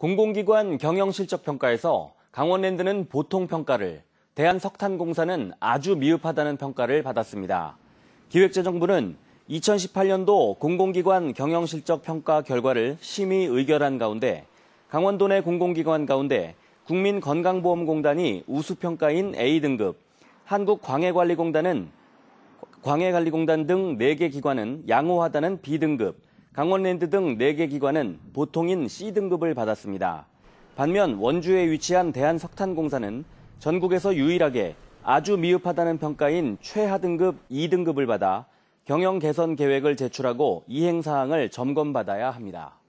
공공기관 경영실적평가에서 강원랜드는 보통 평가를, 대한석탄공사는 아주 미흡하다는 평가를 받았습니다. 기획재정부는 2018년도 공공기관 경영실적 평가 결과를 심의 의결한 가운데 강원도 내 공공기관 가운데 국민건강보험공단이 우수평가인 A 등급, 한국광해관리공단은 광해관리공단 등 4개 기관은 양호하다는 B 등급, 강원랜드 등 4개 기관은 보통인 C등급을 받았습니다. 반면 원주에 위치한 대한석탄공사는 전국에서 유일하게 아주 미흡하다는 평가인 최하등급 2등급을 받아 경영 개선 계획을 제출하고 이행 사항을 점검받아야 합니다.